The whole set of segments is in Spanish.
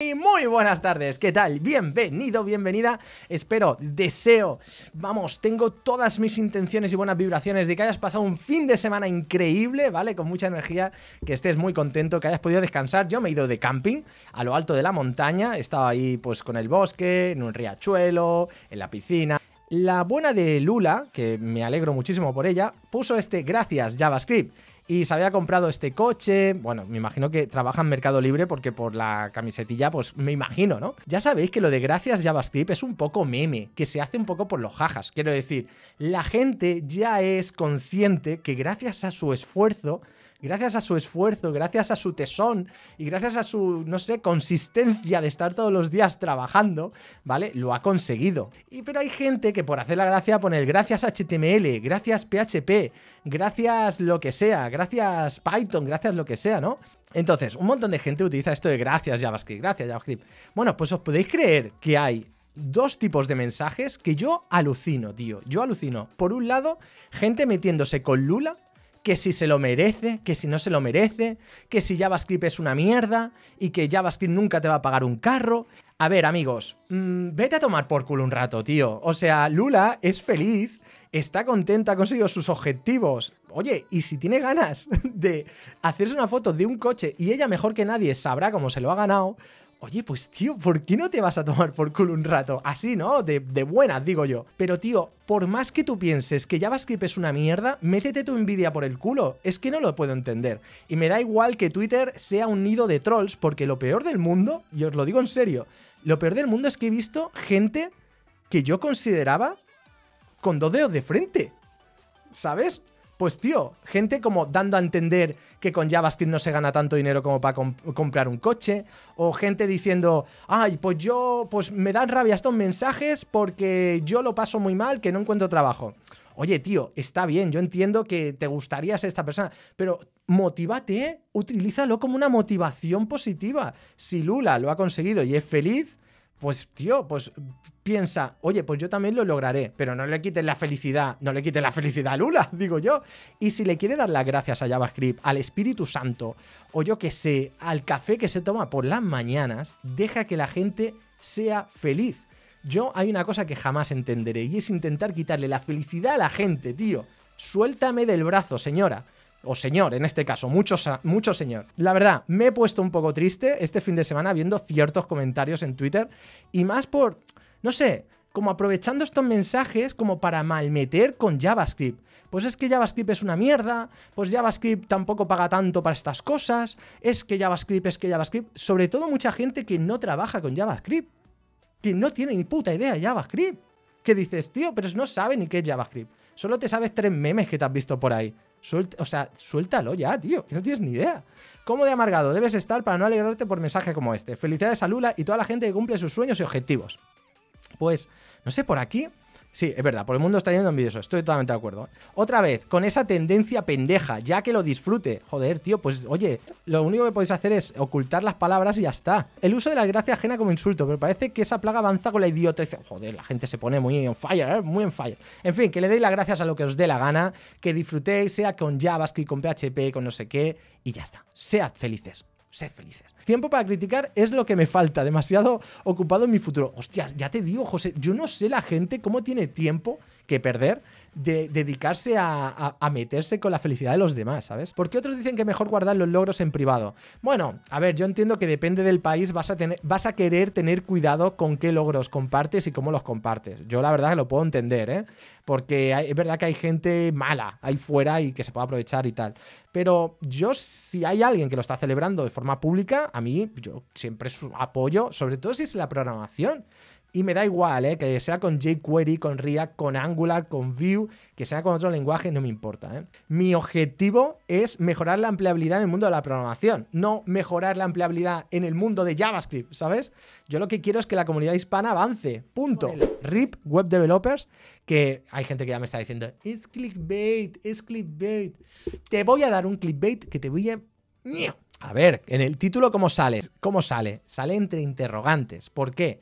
Y muy buenas tardes, ¿qué tal? Bienvenido, bienvenida. Espero, deseo, vamos, tengo todas mis intenciones y buenas vibraciones de que hayas pasado un fin de semana increíble, ¿vale? Con mucha energía, que estés muy contento, que hayas podido descansar. Yo me he ido de camping a lo alto de la montaña, he estado ahí pues con el bosque, en un riachuelo, en la piscina. La buena de Lula, que me alegro muchísimo por ella, puso este gracias JavaScript y se había comprado este coche. Bueno, me imagino que trabaja en Mercado Libre porque por la camisetilla, pues me imagino, ¿no? Ya sabéis que lo de gracias JavaScript es un poco meme, que se hace un poco por los jajas. Quiero decir, la gente ya es consciente que gracias a su esfuerzo gracias a su esfuerzo, gracias a su tesón y gracias a su, no sé, consistencia de estar todos los días trabajando, ¿vale? Lo ha conseguido. Y pero hay gente que por hacer la gracia pone gracias HTML, gracias PHP, gracias lo que sea, gracias Python, gracias lo que sea, ¿no? Entonces, un montón de gente utiliza esto de gracias JavaScript, gracias JavaScript. Bueno, pues os podéis creer que hay dos tipos de mensajes que yo alucino, tío. Yo alucino. Por un lado, gente metiéndose con Lula que si se lo merece, que si no se lo merece, que si JavaScript es una mierda y que JavaScript nunca te va a pagar un carro. A ver, amigos, mm, vete a tomar por culo un rato, tío. O sea, Lula es feliz, está contenta, ha conseguido sus objetivos. Oye, y si tiene ganas de hacerse una foto de un coche y ella mejor que nadie sabrá cómo se lo ha ganado, Oye, pues tío, ¿por qué no te vas a tomar por culo un rato? Así, ¿no? De, de, buenas, digo yo. Pero tío, por más que tú pienses que JavaScript es una mierda, métete tu envidia por el culo. Es que no lo puedo entender. Y me da igual que Twitter sea un nido de trolls, porque lo peor del mundo, y os lo digo en serio, lo peor del mundo es que he visto gente que yo consideraba con dos dedos de frente. ¿Sabes? Pues tío, gente como dando a entender que con JavaScript no se gana tanto dinero como para comprar un coche, o gente diciendo, ay, pues yo, pues me dan rabia estos mensajes porque yo lo paso muy mal, que no encuentro trabajo. Oye, tío, está bien, yo entiendo que te gustaría ser esta persona, pero motívate, utilízalo como una motivación positiva. Si Lula lo ha conseguido y es feliz, pues tío, pues piensa, oye, pues yo también lo lograré, pero no le quiten la felicidad, no le quiten la felicidad a Lula, digo yo. Y si le quiere dar las gracias a JavaScript, al Espíritu Santo, o yo que sé, al café que se toma por las mañanas, deja que la gente sea feliz. Yo hay una cosa que jamás entenderé y es intentar quitarle la felicidad a la gente, tío. Suéltame del brazo, señora o señor, en este caso, mucho, señor. La verdad, me he puesto un poco triste este fin de semana viendo ciertos comentarios en Twitter y más por, no sé, como aprovechando estos mensajes como para malmeter con JavaScript. Pues es que JavaScript es una mierda, pues JavaScript tampoco paga tanto para estas cosas, es que JavaScript, es que JavaScript, sobre todo mucha gente que no trabaja con JavaScript, que no tiene ni puta idea de JavaScript, que dices, tío, pero no sabe ni qué es JavaScript, solo te sabes tres memes que te has visto por ahí o sea, suéltalo ya, tío, que no tienes ni idea. ¿Cómo de amargado debes estar para no alegrarte por mensaje como este? Felicidades a Lula y toda la gente que cumple sus sueños y objetivos. Pues, no sé, por aquí Sí, es verdad, por el mundo está yendo envidioso, estoy totalmente de acuerdo. ¿eh? Otra vez, con esa tendencia pendeja, ya que lo disfrute. Joder, tío, pues oye, lo único que podéis hacer es ocultar las palabras y ya está. El uso de la gracia ajena como insulto, pero parece que esa plaga avanza con la idiota. Joder, la gente se pone muy en fire, ¿eh? muy en fire. En fin, que le deis las gracias a lo que os dé la gana, que disfrutéis, sea con JavaScript, con PHP, con no sé qué, y ya está. Sead felices. Sé felices. Tiempo para criticar es lo que me falta. Demasiado ocupado en mi futuro. Hostias, ya te digo, José, yo no sé la gente cómo tiene tiempo que perder de dedicarse a, meterse con la felicidad de los demás, ¿sabes? Porque otros dicen que mejor guardar los logros en privado. Bueno, a ver, yo entiendo que depende del país, vas a, querer tener cuidado con qué logros compartes y cómo los compartes. Yo la verdad que lo puedo entender, ¿eh? Porque es verdad que hay gente mala ahí fuera y que se puede aprovechar y tal. Pero yo, si hay alguien que lo está celebrando de forma pública, a mí yo siempre apoyo, sobre todo si es la programación. Y me da igual, ¿eh? que sea con jQuery, con React, con Angular, con Vue, que sea con otro lenguaje, no me importa. ¿eh? Mi objetivo es mejorar la empleabilidad en el mundo de la programación, no mejorar la empleabilidad en el mundo de JavaScript, ¿sabes? Yo lo que quiero es que la comunidad hispana avance, punto. RIP Web Developers, que hay gente que ya me está diciendo, es clickbait, es clickbait. Te voy a dar un clickbait que te voy a... A ver, en el título, ¿cómo sale? ¿Cómo sale? Sale entre interrogantes. ¿Por qué?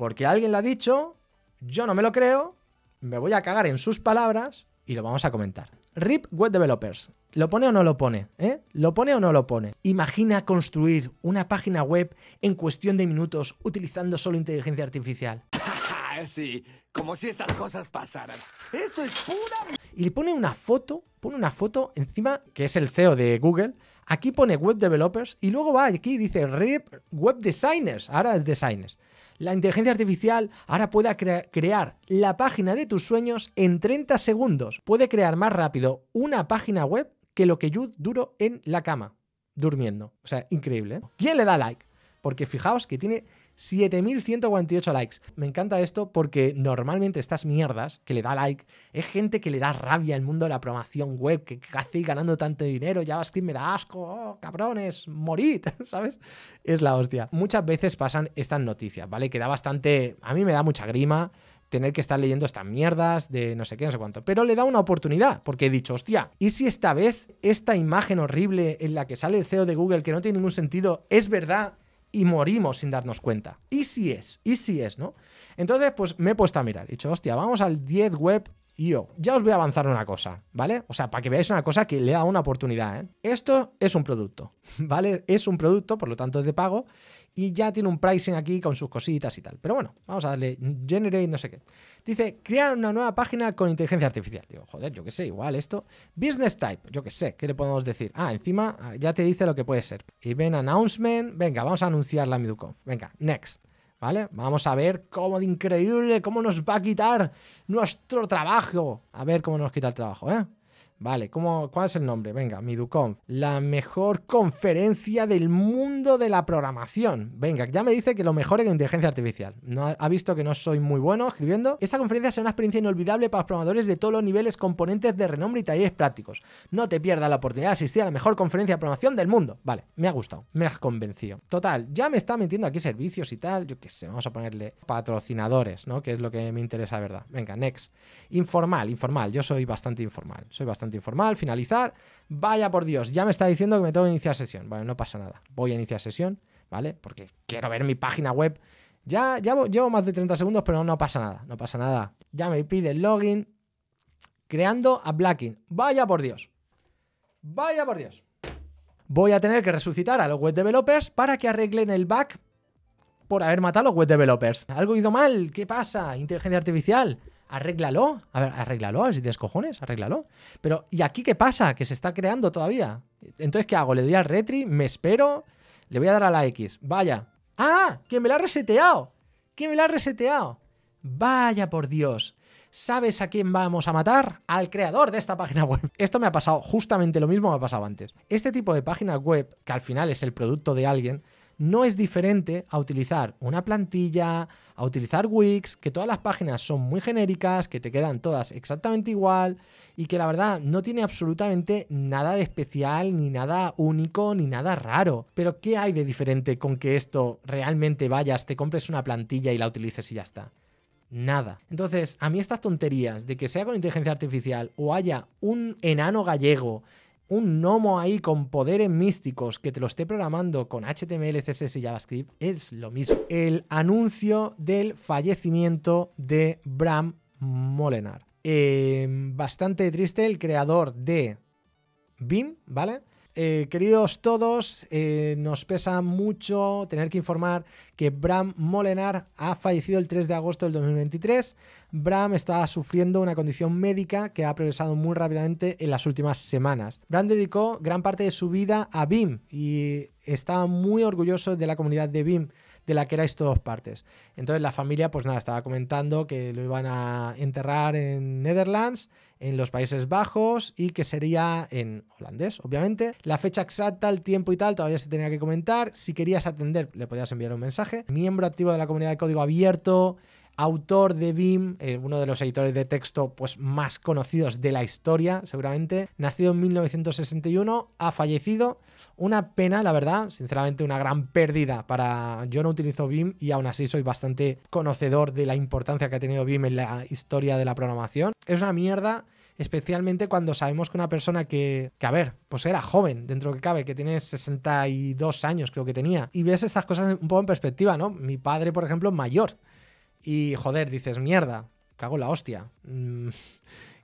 Porque alguien lo ha dicho, yo no me lo creo, me voy a cagar en sus palabras y lo vamos a comentar. RIP Web Developers. ¿Lo pone o no lo pone? ¿Eh? ¿Lo pone o no lo pone? Imagina construir una página web en cuestión de minutos utilizando solo inteligencia artificial. sí, como si esas cosas pasaran. Esto es pura... Y le pone una foto, pone una foto encima, que es el CEO de Google. Aquí pone web developers y luego va aquí y dice RIP web designers. Ahora es designers la inteligencia artificial ahora pueda crear la página de tus sueños en 30 segundos. Puede crear más rápido una página web que lo que yo duro en la cama, durmiendo. O sea, increíble. ¿eh? ¿Quién le da like? Porque fijaos que tiene 7.148 likes. Me encanta esto porque normalmente estas mierdas que le da like es gente que le da rabia al mundo de la programación web, que casi ganando tanto dinero, JavaScript me da asco, oh, cabrones, morid, ¿sabes? Es la hostia. Muchas veces pasan estas noticias, ¿vale? Que da bastante... A mí me da mucha grima tener que estar leyendo estas mierdas de no sé qué, no sé cuánto. Pero le da una oportunidad, porque he dicho, hostia, ¿y si esta vez esta imagen horrible en la que sale el CEO de Google, que no tiene ningún sentido, es verdad y morimos sin darnos cuenta. Y si es, y si es, ¿no? Entonces, pues me he puesto a mirar. He dicho, hostia, vamos al 10 web yo. Ya os voy a avanzar una cosa, ¿vale? O sea, para que veáis una cosa que le da una oportunidad, ¿eh? Esto es un producto, ¿vale? Es un producto, por lo tanto es de pago, y ya tiene un pricing aquí con sus cositas y tal. Pero bueno, vamos a darle generate no sé qué. Dice, crear una nueva página con inteligencia artificial. Digo, joder, yo qué sé, igual esto. Business type, yo qué sé, ¿qué le podemos decir? Ah, encima ah, ya te dice lo que puede ser. Y ven announcement, venga, vamos a anunciar la Miduconf. Venga, next. ¿vale? Vamos a ver cómo de increíble, cómo nos va a quitar nuestro trabajo. A ver cómo nos quita el trabajo, ¿eh? Vale, ¿cuál es el nombre? Venga, MiduConf. La mejor conferencia del mundo de la programación. Venga, ya me dice que lo mejor es de inteligencia artificial. No, ha visto que no soy muy bueno escribiendo. Esta conferencia será una experiencia inolvidable para los programadores de todos los niveles, componentes de renombre y talleres prácticos. No te pierdas la oportunidad de asistir a la mejor conferencia de programación del mundo. Vale, me ha gustado, me has convencido. Total, ya me está metiendo aquí servicios y tal. Yo qué sé, vamos a ponerle patrocinadores, ¿no? Que es lo que me interesa, ¿verdad? Venga, next. Informal, informal. Yo soy bastante informal. Soy bastante informal, finalizar. Vaya por Dios, ya me está diciendo que me tengo que iniciar sesión. Bueno, no pasa nada. Voy a iniciar sesión, ¿vale? Porque quiero ver mi página web. Ya, ya llevo más de 30 segundos, pero no pasa nada, no pasa nada. Ya me pide el login. Creando a Blacking. Vaya por Dios. Vaya por Dios. Voy a tener que resucitar a los web developers para que arreglen el bug por haber matado a los web developers. Algo ha ido mal. ¿Qué pasa? Inteligencia artificial arréglalo, a ver, arréglalo, a ver si tienes cojones, arréglalo. Pero, ¿y aquí qué pasa? Que se está creando todavía. Entonces, ¿qué hago? Le doy al retri, me espero, le voy a dar a la X. Vaya. ¡Ah! ¡Que me la ha reseteado! ¡Que me la ha reseteado! Vaya por Dios. ¿Sabes a quién vamos a matar? Al creador de esta página web. Esto me ha pasado justamente lo mismo que me ha pasado antes. Este tipo de página web, que al final es el producto de alguien, no es diferente a utilizar una plantilla, a utilizar Wix, que todas las páginas son muy genéricas, que te quedan todas exactamente igual y que la verdad no tiene absolutamente nada de especial, ni nada único, ni nada raro. Pero ¿qué hay de diferente con que esto realmente vayas, te compres una plantilla y la utilices y ya está? Nada. Entonces, a mí estas tonterías de que sea con inteligencia artificial o haya un enano gallego un gnomo ahí con poderes místicos que te lo esté programando con HTML, CSS y JavaScript es lo mismo. El anuncio del fallecimiento de Bram Molenar. Eh, bastante triste el creador de BIM, ¿vale? Eh, queridos todos, eh, nos pesa mucho tener que informar que Bram Molenar ha fallecido el 3 de agosto del 2023. Bram estaba sufriendo una condición médica que ha progresado muy rápidamente en las últimas semanas. Bram dedicó gran parte de su vida a BIM y estaba muy orgulloso de la comunidad de BIM de la que erais todos partes. Entonces la familia, pues nada, estaba comentando que lo iban a enterrar en Netherlands, en los Países Bajos y que sería en holandés, obviamente. La fecha exacta, el tiempo y tal, todavía se tenía que comentar. Si querías atender, le podías enviar un mensaje. Miembro activo de la comunidad de código abierto autor de BIM, eh, uno de los editores de texto pues, más conocidos de la historia, seguramente, nacido en 1961, ha fallecido una pena, la verdad, sinceramente una gran pérdida para... Yo no utilizo BIM y aún así soy bastante conocedor de la importancia que ha tenido BIM en la historia de la programación. Es una mierda especialmente cuando sabemos que una persona que, que, a ver, pues era joven, dentro que cabe, que tiene 62 años creo que tenía, y ves estas cosas un poco en perspectiva, ¿no? Mi padre, por ejemplo, mayor, y joder, dices, mierda, cago en la hostia. Mm,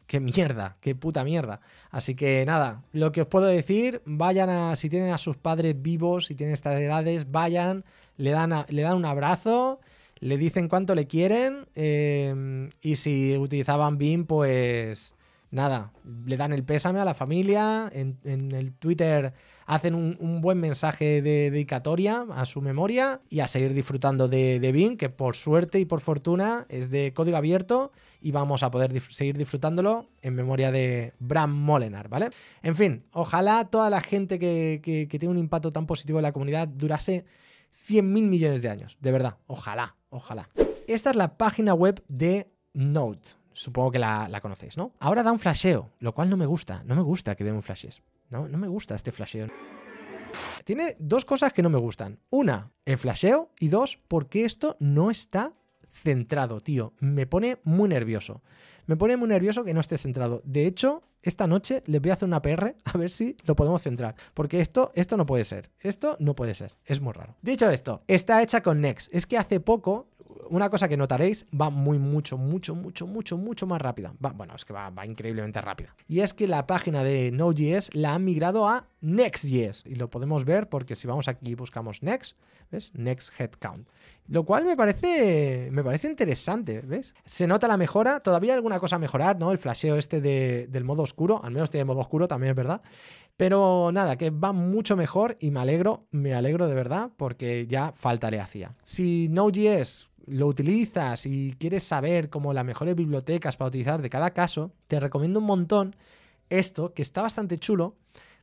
qué mierda, qué puta mierda. Así que nada, lo que os puedo decir, vayan a, si tienen a sus padres vivos, si tienen estas edades, vayan, le dan, le dan un abrazo, le dicen cuánto le quieren eh, y si utilizaban BIM, pues nada, le dan el pésame a la familia, en, el Twitter hacen un, buen mensaje de dedicatoria a su memoria y a seguir disfrutando de, de BIM, que por suerte y por fortuna es de código abierto y vamos a poder seguir disfrutándolo en memoria de Bram Molenar, ¿vale? En fin, ojalá toda la gente que, tiene un impacto tan positivo en la comunidad durase 100.000 millones de años, de verdad, ojalá, ojalá. Esta es la página web de Note, supongo que la, conocéis, ¿no? Ahora da un flasheo, lo cual no me gusta, no me gusta que den un flashes, no, no me gusta este flasheo. Tiene dos cosas que no me gustan. Una, el flasheo y dos, porque esto no está centrado, tío. Me pone muy nervioso. Me pone muy nervioso que no esté centrado. De hecho, esta noche les voy a hacer una PR a ver si lo podemos centrar. Porque esto, esto no puede ser. Esto no puede ser. Es muy raro. Dicho esto, está hecha con Next. Es que hace poco una cosa que notaréis, va muy, mucho, mucho, mucho, mucho, mucho más rápida. bueno, es que va, increíblemente rápida. Y es que la página de Node.js la han migrado a Next.js. Y lo podemos ver porque si vamos aquí y buscamos Next, ¿ves? Next Headcount. Lo cual me parece, me parece interesante, ¿ves? Se nota la mejora, todavía hay alguna cosa a mejorar, ¿no? El flasheo este del modo oscuro, al menos tiene modo oscuro, también es verdad. Pero nada, que va mucho mejor y me alegro, me alegro de verdad porque ya falta le hacía. Si Node.js lo utilizas y quieres saber cómo las mejores bibliotecas para utilizar de cada caso, te recomiendo un montón esto que está bastante chulo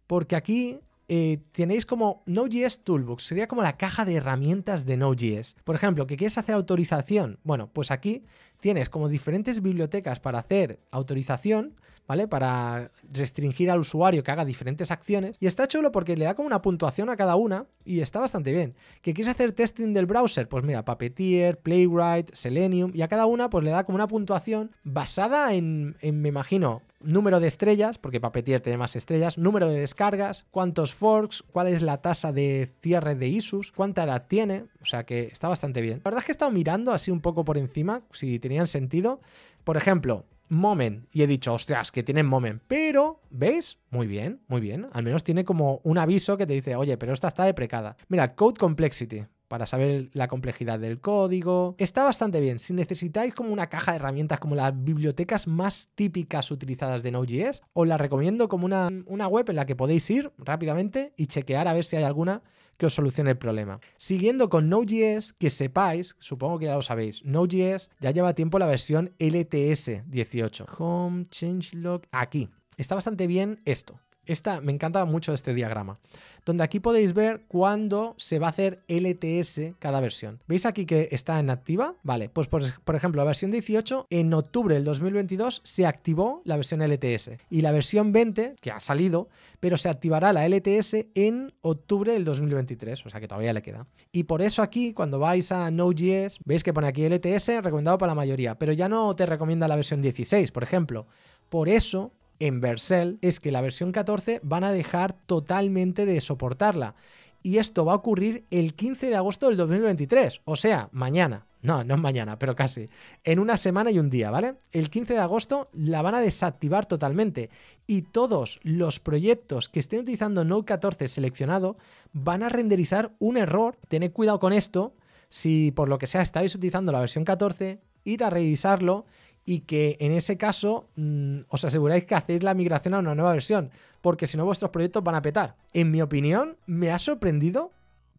porque aquí eh, tenéis como Node.js Toolbox, sería como la caja de herramientas de Node.js. Por ejemplo, que quieres hacer autorización, bueno, pues aquí tienes como diferentes bibliotecas para hacer autorización, ¿vale? Para restringir al usuario que haga diferentes acciones. Y está chulo porque le da como una puntuación a cada una y está bastante bien. ¿Que quieres hacer testing del browser? Pues mira, Puppeteer, Playwright, Selenium y a cada una pues le da como una puntuación basada en, en me imagino, número de estrellas, porque Papetier tiene más estrellas, número de descargas, cuántos forks, cuál es la tasa de cierre de ISUS, cuánta edad tiene, o sea que está bastante bien. La verdad es que he estado mirando así un poco por encima, si tenían sentido. Por ejemplo, Moment, y he dicho, ostras, que tienen Moment, pero, ¿veis? Muy bien, muy bien. Al menos tiene como un aviso que te dice, oye, pero esta está deprecada. Mira, Code Complexity, para saber la complejidad del código. Está bastante bien. Si necesitáis como una caja de herramientas como las bibliotecas más típicas utilizadas de Node.js, os la recomiendo como una, una web en la que podéis ir rápidamente y chequear a ver si hay alguna que os solucione el problema. Siguiendo con Node.js, que sepáis, supongo que ya lo sabéis, Node.js ya lleva tiempo la versión LTS 18. Home changelog aquí. Está bastante bien esto. Esta, me encanta mucho este diagrama, donde aquí podéis ver cuándo se va a hacer LTS cada versión. ¿Veis aquí que está en activa? Vale, pues por, por ejemplo, la versión 18, en octubre del 2022 se activó la versión LTS y la versión 20, que ha salido, pero se activará la LTS en octubre del 2023, o sea que todavía le queda. Y por eso aquí, cuando vais a Node.js, veis que pone aquí LTS recomendado para la mayoría, pero ya no te recomienda la versión 16, por ejemplo. Por eso en Vercel es que la versión 14 van a dejar totalmente de soportarla. Y esto va a ocurrir el 15 de agosto del 2023, o sea, mañana. No, no mañana, pero casi. En una semana y un día, ¿vale? El 15 de agosto la van a desactivar totalmente y todos los proyectos que estén utilizando Node 14 seleccionado van a renderizar un error. Tened cuidado con esto. Si por lo que sea estáis utilizando la versión 14, id a revisarlo y que en ese caso mm, os aseguráis que hacéis la migración a una nueva versión, porque si no vuestros proyectos van a petar. En mi opinión, me ha sorprendido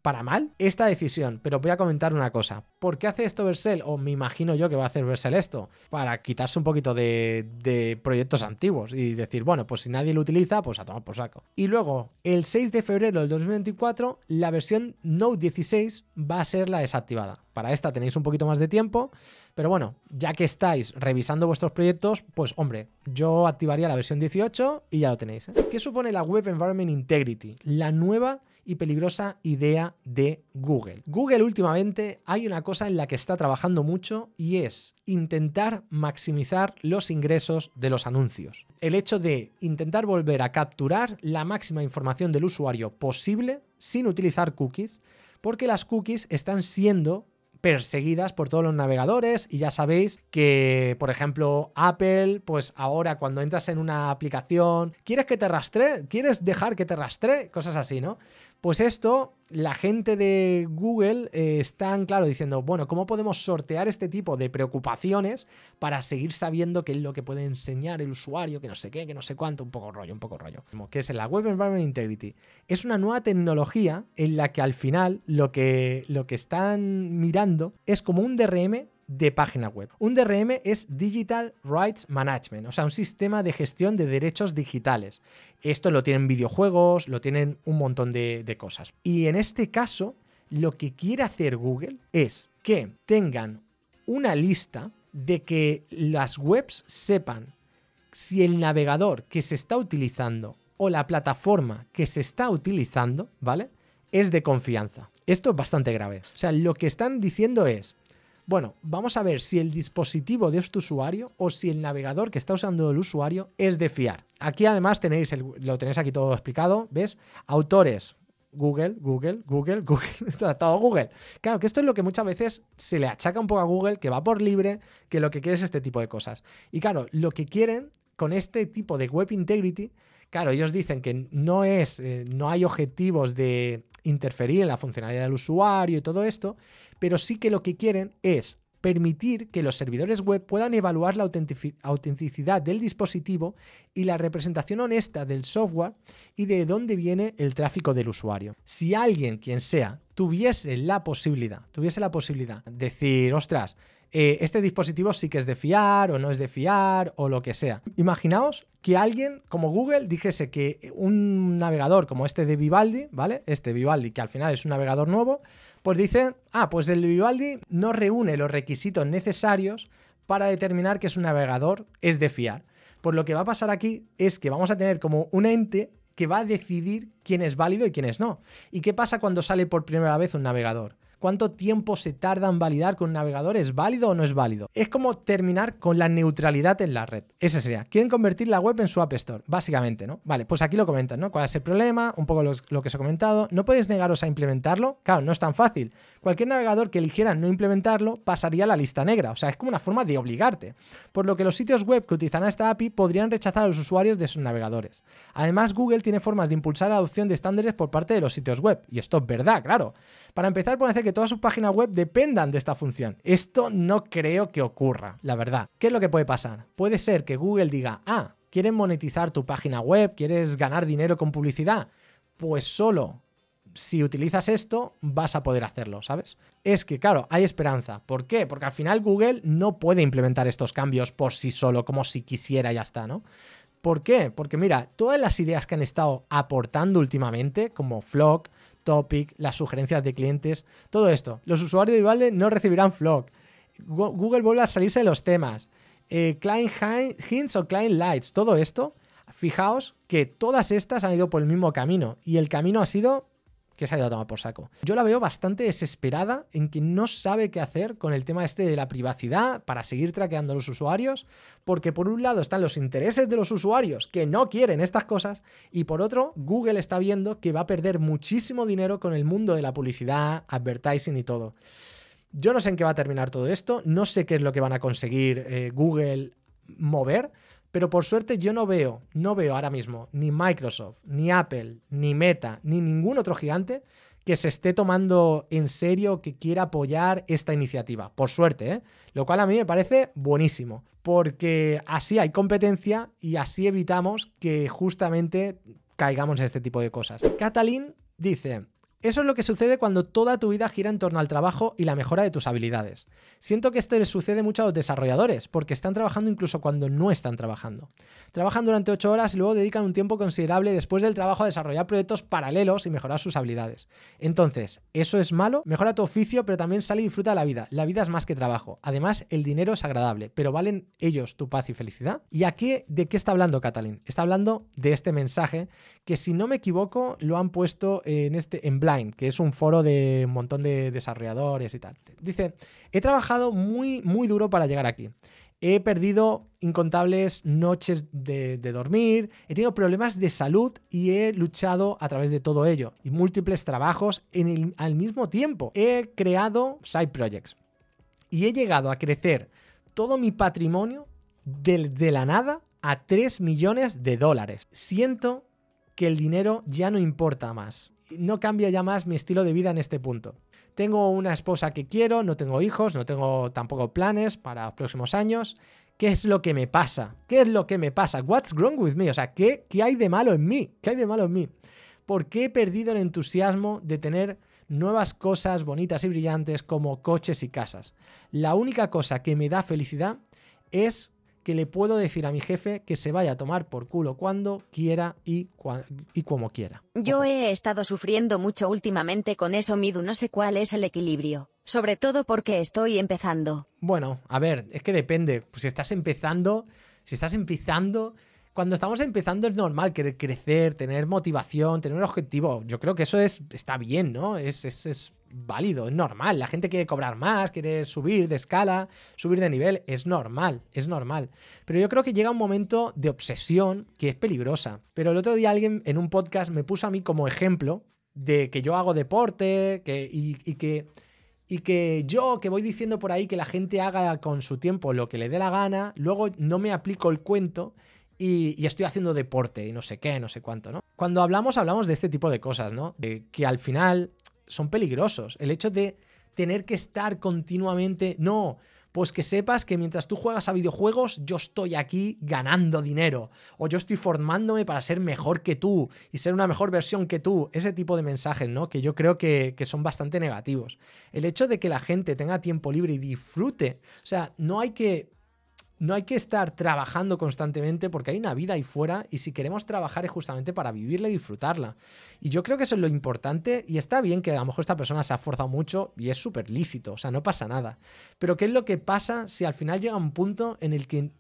para mal esta decisión, pero voy a comentar una cosa. ¿Por qué hace esto Versel? O me imagino yo que va a hacer Versel esto, para quitarse un poquito de, de proyectos antiguos y decir, bueno, pues si nadie lo utiliza, pues a tomar por saco. Y luego, el 6 de febrero del 2024, la versión Note 16 va a ser la desactivada. Para esta tenéis un poquito más de tiempo, pero bueno, ya que estáis revisando vuestros proyectos, pues hombre, yo activaría la versión 18 y ya lo tenéis. ¿eh? ¿Qué supone la Web Environment Integrity? La nueva y peligrosa idea de Google. Google últimamente hay una cosa en la que está trabajando mucho y es intentar maximizar los ingresos de los anuncios. El hecho de intentar volver a capturar la máxima información del usuario posible sin utilizar cookies, porque las cookies están siendo perseguidas por todos los navegadores y ya sabéis que, por ejemplo, Apple, pues ahora cuando entras en una aplicación, ¿quieres que te rastree? ¿Quieres dejar que te rastree? Cosas así, ¿no? Pues esto, la gente de Google eh, están, claro, diciendo, bueno, ¿cómo podemos sortear este tipo de preocupaciones para seguir sabiendo qué es lo que puede enseñar el usuario, que no sé qué, que no sé cuánto, un poco rollo, un poco rollo? Como que es la Web Environment Integrity. Es una nueva tecnología en la que al final lo que, lo que están mirando es como un DRM de página web. Un DRM es Digital Rights Management, o sea, un sistema de gestión de derechos digitales. Esto lo tienen videojuegos, lo tienen un montón de, cosas. Y en este caso, lo que quiere hacer Google es que tengan una lista de que las webs sepan si el navegador que se está utilizando o la plataforma que se está utilizando, ¿vale? Es de confianza. Esto es bastante grave. O sea, lo que están diciendo es, bueno, vamos a ver si el dispositivo de este usuario o si el navegador que está usando el usuario es de fiar. Aquí además tenéis, lo tenéis aquí todo explicado, ¿ves? Autores, Google, Google, Google, Google, todo Google. Claro, que esto es lo que muchas veces se le achaca un poco a Google, que va por libre, que lo que quiere es este tipo de cosas. Y claro, lo que quieren con este tipo de Web Integrity Claro, ellos dicen que no es, eh, no hay objetivos de interferir en la funcionalidad del usuario y todo esto, pero sí que lo que quieren es permitir que los servidores web puedan evaluar la autenticidad del dispositivo y la representación honesta del software y de dónde viene el tráfico del usuario. Si alguien, quien sea, tuviese la posibilidad, tuviese la posibilidad de decir, ostras, eh, este dispositivo sí que es de fiar o no es de fiar o lo que sea. Imaginaos que alguien como Google dijese que un navegador como este de Vivaldi, ¿vale? Este Vivaldi, que al final es un navegador nuevo, pues dice, ah, pues el Vivaldi no reúne los requisitos necesarios para determinar que es un navegador, es de fiar. Pues lo que va a pasar aquí es que vamos a tener como un ente que va a decidir quién es válido y quién es no. ¿Y qué pasa cuando sale por primera vez un navegador? cuánto tiempo se tarda en validar con un navegador, ¿es válido o no es válido? Es como terminar con la neutralidad en la red. Ese sería. Quieren convertir la web en su App Store, básicamente, ¿no? Vale, pues aquí lo comentan, ¿no? ¿Cuál es el problema? Un poco lo, que os he comentado. ¿No podéis negaros a implementarlo? Claro, no es tan fácil. Cualquier navegador que eligiera no implementarlo pasaría a la lista negra. O sea, es como una forma de obligarte. Por lo que los sitios web que utilizan esta API podrían rechazar a los usuarios de sus navegadores. Además, Google tiene formas de impulsar la adopción de estándares por parte de los sitios web. Y esto es verdad, claro. Para empezar, hacer que todas sus páginas web dependan de esta función. Esto no creo que ocurra, la verdad. ¿Qué es lo que puede pasar? Puede ser que Google diga, ah, ¿quieren monetizar tu página web? ¿Quieres ganar dinero con publicidad? Pues solo si utilizas esto vas a poder hacerlo, ¿sabes? Es que, claro, hay esperanza. ¿Por qué? Porque al final Google no puede implementar estos cambios por sí solo, como si quisiera, ya está, ¿no? ¿Por qué? Porque mira, todas las ideas que han estado aportando últimamente, como Flock, topic, las sugerencias de clientes, todo esto. Los usuarios de Vivalde no recibirán flock. Google vuelve a salirse de los temas. client eh, hints o client lights, todo esto. Fijaos que todas estas han ido por el mismo camino y el camino ha sido que se ha ido a tomar por saco. Yo la veo bastante desesperada en que no sabe qué hacer con el tema este de la privacidad para seguir traqueando a los usuarios, porque por un lado están los intereses de los usuarios que no quieren estas cosas, y por otro, Google está viendo que va a perder muchísimo dinero con el mundo de la publicidad, advertising y todo. Yo no sé en qué va a terminar todo esto, no sé qué es lo que van a conseguir eh, Google mover, pero por suerte yo no veo, no veo ahora mismo ni Microsoft, ni Apple, ni Meta, ni ningún otro gigante que se esté tomando en serio, que quiera apoyar esta iniciativa, por suerte, ¿eh? lo cual a mí me parece buenísimo, porque así hay competencia y así evitamos que justamente caigamos en este tipo de cosas. Catalín dice, eso es lo que sucede cuando toda tu vida gira en torno al trabajo y la mejora de tus habilidades. Siento que esto les sucede mucho a los desarrolladores, porque están trabajando incluso cuando no están trabajando. Trabajan durante ocho horas y luego dedican un tiempo considerable después del trabajo a desarrollar proyectos paralelos y mejorar sus habilidades. Entonces, ¿eso es malo? Mejora tu oficio, pero también sale y disfruta la vida. La vida es más que trabajo. Además, el dinero es agradable, pero ¿valen ellos tu paz y felicidad? ¿Y aquí de qué está hablando Catalin? Está hablando de este mensaje que, si no me equivoco, lo han puesto en, este, en blanco que es un foro de un montón de desarrolladores y tal. Dice, he trabajado muy, muy duro para llegar aquí. He perdido incontables noches de, dormir, he tenido problemas de salud y he luchado a través de todo ello. Y múltiples trabajos en al mismo tiempo. He creado side projects. Y he llegado a crecer todo mi patrimonio de la nada a 3 millones de dólares. Siento que el dinero ya no importa más no cambia ya más mi estilo de vida en este punto. Tengo una esposa que quiero, no tengo hijos, no tengo tampoco planes para los próximos años. ¿Qué es lo que me pasa? ¿Qué es lo que me pasa? What's wrong with me? O sea, ¿qué, qué hay de malo en mí? ¿Qué hay de malo en mí? ¿Por qué he perdido el entusiasmo de tener nuevas cosas bonitas y brillantes como coches y casas? La única cosa que me da felicidad es que le puedo decir a mi jefe que se vaya a tomar por culo cuando quiera y, y como quiera. Yo he estado sufriendo mucho últimamente con eso, Midu, no sé cuál es el equilibrio. Sobre todo porque estoy empezando. Bueno, a ver, es que depende. si estás empezando, si estás empezando, cuando estamos empezando es normal querer crecer, tener motivación, tener un objetivo. Yo creo que eso es, está bien, ¿no? Es, es, es válido, es normal. La gente quiere cobrar más, quiere subir de escala, subir de nivel, es normal, es normal. Pero yo creo que llega un momento de obsesión que es peligrosa. Pero el otro día alguien en un podcast me puso a mí como ejemplo de que yo hago deporte que, y, que y que yo que voy diciendo por ahí que la gente haga con su tiempo lo que le dé la gana, luego no me aplico el cuento y, estoy haciendo deporte y no sé qué, no sé cuánto, ¿no? Cuando hablamos, hablamos de este tipo de cosas, ¿no? De que al final son peligrosos. El hecho de tener que estar continuamente, no, pues que sepas que mientras tú juegas a videojuegos, yo estoy aquí ganando dinero, o yo estoy formándome para ser mejor que tú y ser una mejor versión que tú, ese tipo de mensajes, ¿no? Que yo creo que, que son bastante negativos. El hecho de que la gente tenga tiempo libre y disfrute, o sea, no hay que no hay que estar trabajando constantemente porque hay una vida ahí fuera y si queremos trabajar es justamente para vivirla y disfrutarla. Y yo creo que eso es lo importante y está bien que a lo mejor esta persona se ha forzado mucho y es súper lícito, o sea, no pasa nada. Pero ¿qué es lo que pasa si al final llega un punto en el que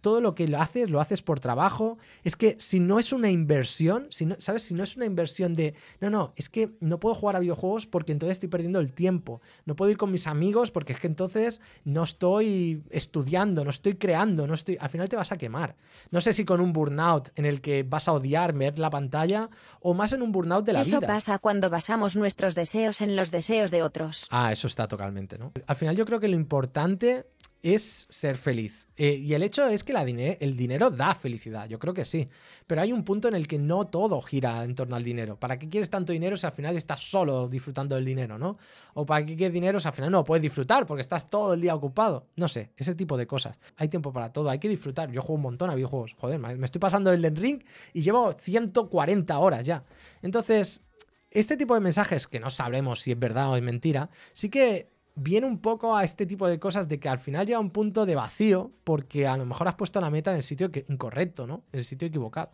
todo lo que lo haces, lo haces por trabajo. Es que si no es una inversión, si no, ¿sabes? Si no es una inversión de, no, no, es que no puedo jugar a videojuegos porque entonces estoy perdiendo el tiempo. No puedo ir con mis amigos porque es que entonces no estoy estudiando, no estoy creando, no estoy... Al final te vas a quemar. No sé si con un burnout en el que vas a odiar ver la pantalla o más en un burnout de la vida. Eso pasa cuando basamos nuestros deseos en los deseos de otros. Ah, eso está totalmente, ¿no? Al final yo creo que lo importante es ser feliz. Eh, y el hecho es que la el dinero da felicidad, yo creo que sí. Pero hay un punto en el que no todo gira en torno al dinero. ¿Para qué quieres tanto dinero si al final estás solo disfrutando del dinero, no? ¿O para qué quieres dinero si al final no puedes disfrutar porque estás todo el día ocupado? No sé, ese tipo de cosas. Hay tiempo para todo, hay que disfrutar. Yo juego un montón a videojuegos. Joder, me estoy pasando el Den Ring y llevo 140 horas ya. Entonces, este tipo de mensajes, que no sabremos si es verdad o es mentira, sí que viene un poco a este tipo de cosas de que al final llega un punto de vacío porque a lo mejor has puesto la meta en el sitio incorrecto, ¿no? En el sitio equivocado.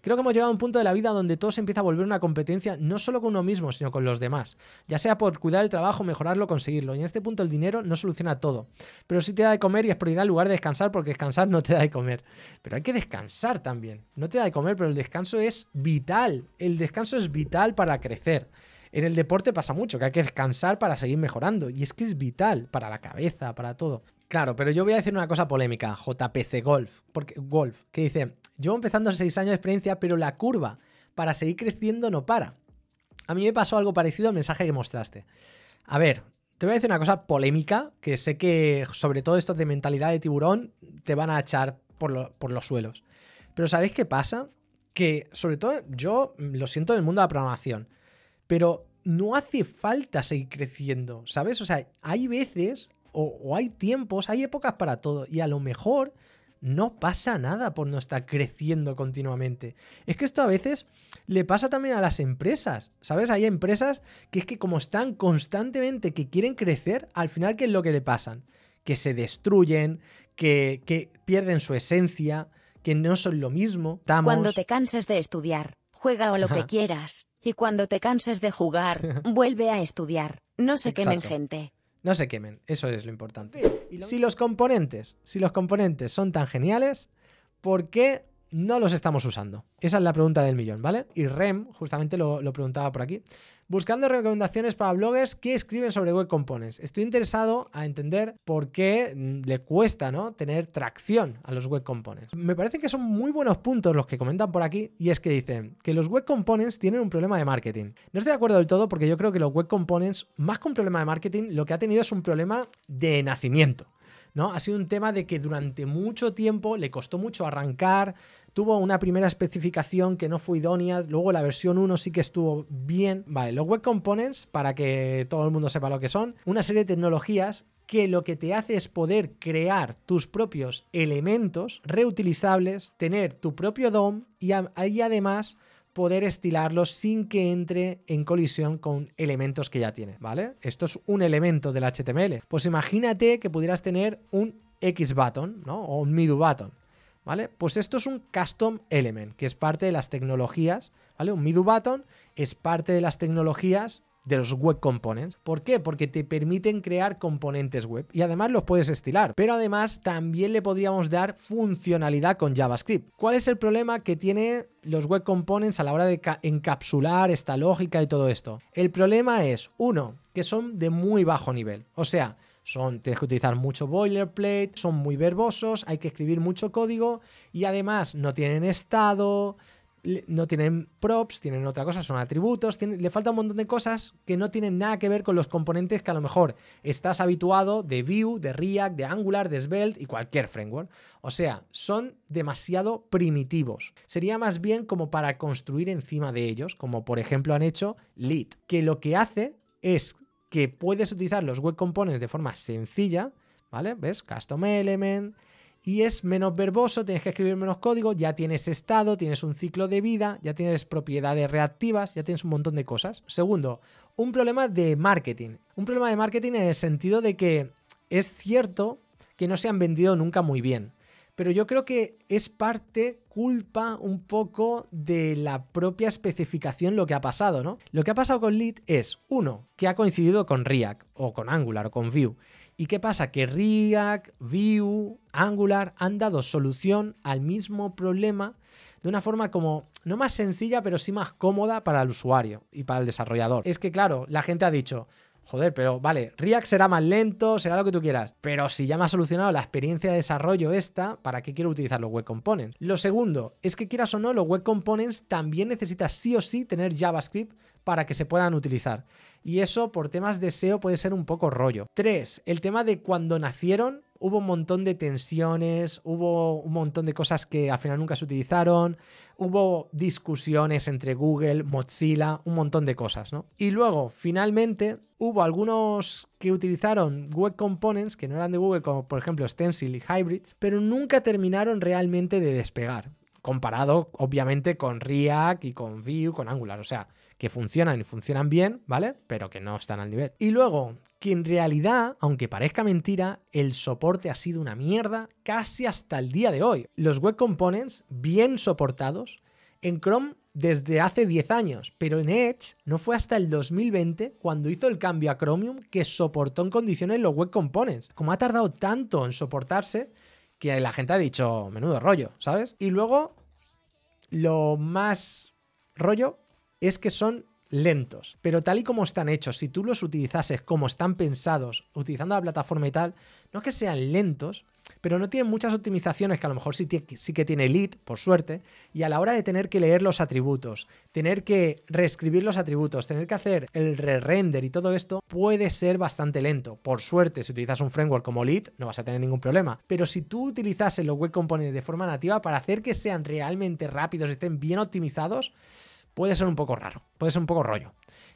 Creo que hemos llegado a un punto de la vida donde todo se empieza a volver una competencia no solo con uno mismo, sino con los demás. Ya sea por cuidar el trabajo, mejorarlo, conseguirlo. Y en este punto el dinero no soluciona todo. Pero sí te da de comer y es prioridad en lugar de descansar porque descansar no te da de comer. Pero hay que descansar también. No te da de comer, pero el descanso es vital. El descanso es vital para crecer. En el deporte pasa mucho, que hay que descansar para seguir mejorando. Y es que es vital para la cabeza, para todo. Claro, pero yo voy a decir una cosa polémica, JPC Golf, porque, Golf, que dice, llevo empezando seis años de experiencia, pero la curva para seguir creciendo no para. A mí me pasó algo parecido al mensaje que mostraste. A ver, te voy a decir una cosa polémica, que sé que sobre todo estos de mentalidad de tiburón te van a echar por, por los suelos. Pero ¿sabéis qué pasa? Que sobre todo yo lo siento en el mundo de la programación pero no hace falta seguir creciendo, ¿sabes? O sea, hay veces o, hay tiempos, hay épocas para todo y a lo mejor no pasa nada por no estar creciendo continuamente. Es que esto a veces le pasa también a las empresas, ¿sabes? Hay empresas que es que como están constantemente, que quieren crecer, al final ¿qué es lo que le pasan? Que se destruyen, que, pierden su esencia, que no son lo mismo. Cuando te canses de estudiar juega o lo que quieras, y cuando te canses de jugar, vuelve a estudiar. No se quemen gente. No se quemen, eso es lo importante. Si los componentes, si los componentes son tan geniales, ¿por qué no los estamos usando? Esa es la pregunta del millón, ¿vale? Y Rem justamente lo, lo preguntaba por aquí buscando recomendaciones para bloggers que escriben sobre web components. Estoy interesado a entender por qué mm, le cuesta ¿no? tener tracción a los web components. Me parece que son muy buenos puntos los que comentan por aquí y es que dicen que los web components tienen un problema de marketing. No estoy de acuerdo del todo porque yo creo que los web components, más que un problema de marketing, lo que ha tenido es un problema de nacimiento. ¿no? Ha sido un tema de que durante mucho tiempo le costó mucho arrancar, tuvo una primera especificación que no fue idónea, luego la versión 1 sí que estuvo bien. Vale, los web components, para que todo el mundo sepa lo que son, una serie de tecnologías que lo que te hace es poder crear tus propios elementos reutilizables, tener tu propio DOM y, ahí además poder estilarlos sin que entre en colisión con elementos que ya tiene, ¿vale? Esto es un elemento del HTML. Pues imagínate que pudieras tener un X button, ¿no? O un Midubutton, button, ¿vale? Pues esto es un custom element, que es parte de las tecnologías, ¿vale? Un Midubutton button es parte de las tecnologías de los web components. ¿Por qué? Porque te permiten crear componentes web y además los puedes estilar. Pero además también le podríamos dar funcionalidad con JavaScript. ¿Cuál es el problema que tiene los web components a la hora de encapsular esta lógica y todo esto? El problema es, uno, que son de muy bajo nivel. O sea, son, tienes que utilizar mucho boilerplate, son muy verbosos, hay que escribir mucho código y además no tienen estado, no tienen props, tienen otra cosa, son atributos, le falta un montón de cosas que no tienen nada que ver con los componentes que a lo mejor estás habituado de Vue, de React, de Angular, de Svelte y cualquier framework. O sea, son demasiado primitivos. Sería más bien como para construir encima de ellos, como por ejemplo han hecho Lead, que lo que hace es que puedes utilizar los web components de forma sencilla, ¿vale? ¿Ves? Custom Element, y es menos verboso, tienes que escribir menos código, ya tienes estado, tienes un ciclo de vida, ya tienes propiedades reactivas, ya tienes un montón de cosas. Segundo, un problema de marketing. Un problema de marketing en el sentido de que es cierto que no se han vendido nunca muy bien, pero yo creo que es parte culpa un poco de la propia especificación lo que ha pasado, ¿no? Lo que ha pasado con Lead es, uno, que ha coincidido con React o con Angular o con Vue. ¿Y qué pasa? Que React, Vue, Angular han dado solución al mismo problema de una forma como no más sencilla, pero sí más cómoda para el usuario y para el desarrollador. Es que claro, la gente ha dicho, joder, pero vale, React será más lento, será lo que tú quieras, pero si ya me ha solucionado la experiencia de desarrollo esta, ¿para qué quiero utilizar los web components? Lo segundo es que quieras o no, los web components también necesitas sí o sí tener JavaScript para que se puedan utilizar. Y eso por temas de SEO puede ser un poco rollo. Tres, El tema de cuando nacieron. Hubo un montón de tensiones, hubo un montón de cosas que al final nunca se utilizaron, hubo discusiones entre Google, Mozilla, un montón de cosas, ¿no? Y luego, finalmente, hubo algunos que utilizaron Web Components, que no eran de Google, como por ejemplo Stencil y Hybrid, pero nunca terminaron realmente de despegar comparado obviamente con React y con Vue, con Angular. O sea, que funcionan y funcionan bien, ¿vale? Pero que no están al nivel. Y luego, que en realidad, aunque parezca mentira, el soporte ha sido una mierda casi hasta el día de hoy. Los web components bien soportados en Chrome desde hace 10 años, pero en Edge no fue hasta el 2020 cuando hizo el cambio a Chromium que soportó en condiciones los web components. Como ha tardado tanto en soportarse, que la gente ha dicho, menudo rollo, ¿sabes? Y luego, lo más rollo es que son lentos, pero tal y como están hechos, si tú los utilizases como están pensados, utilizando la plataforma y tal, no es que sean lentos, pero no tienen muchas optimizaciones que a lo mejor sí, sí, que tiene lead, por suerte, y a la hora de tener que leer los atributos, tener que reescribir los atributos, tener que hacer el re-render y todo esto, puede ser bastante lento. Por suerte, si utilizas un framework como lead, no vas a tener ningún problema. Pero si tú utilizas los web components de forma nativa para hacer que sean realmente rápidos, estén bien optimizados, puede ser un poco raro, puede ser un poco rollo.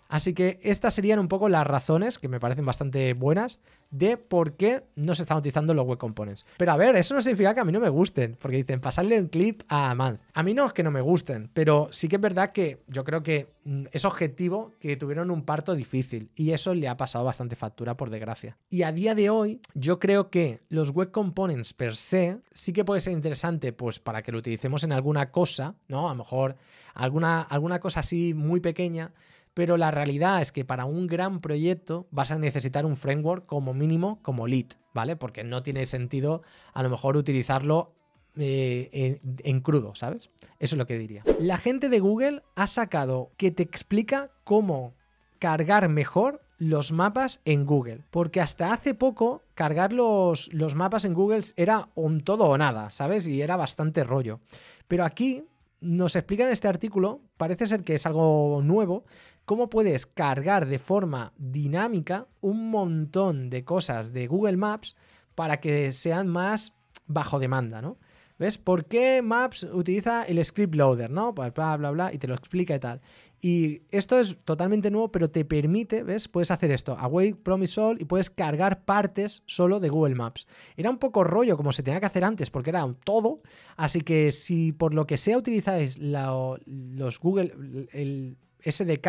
Así que estas serían un poco las razones, que me parecen bastante buenas, de por qué no se están utilizando los web components. Pero a ver, eso no significa que a mí no me gusten, porque dicen, pasarle un clip a man A mí no es que no me gusten, pero sí que es verdad que yo creo que mm, es objetivo que tuvieron un parto difícil y eso le ha pasado bastante factura, por desgracia. Y a día de hoy, yo creo que los web components per se sí que puede ser interesante, pues para que lo utilicemos en alguna cosa, ¿no? A lo mejor alguna, alguna una cosa así muy pequeña, pero la realidad es que para un gran proyecto vas a necesitar un framework como mínimo como lead, ¿vale? Porque no tiene sentido a lo mejor utilizarlo eh, en, crudo, ¿sabes? Eso es lo que diría. La gente de Google ha sacado que te explica cómo cargar mejor los mapas en Google, porque hasta hace poco cargar los, los mapas en Google era un todo o nada, ¿sabes? Y era bastante rollo. Pero aquí nos explica en este artículo, parece ser que es algo nuevo, cómo puedes cargar de forma dinámica un montón de cosas de Google Maps para que sean más bajo demanda, ¿no? ¿Ves? ¿Por qué Maps utiliza el script loader, ¿no? Pues bla, bla, bla, y te lo explica y tal. Y esto es totalmente nuevo, pero te permite, ¿ves? Puedes hacer esto, Awake Promise All, y puedes cargar partes solo de Google Maps. Era un poco rollo como se tenía que hacer antes, porque era todo, así que si por lo que sea utilizáis los Google, el SDK,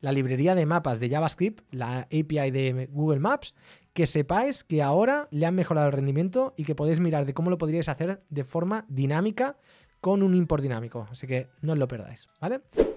la librería de mapas de JavaScript, la API de Google Maps, que sepáis que ahora le han mejorado el rendimiento y que podéis mirar de cómo lo podríais hacer de forma dinámica con un import dinámico. Así que no os lo perdáis, ¿vale?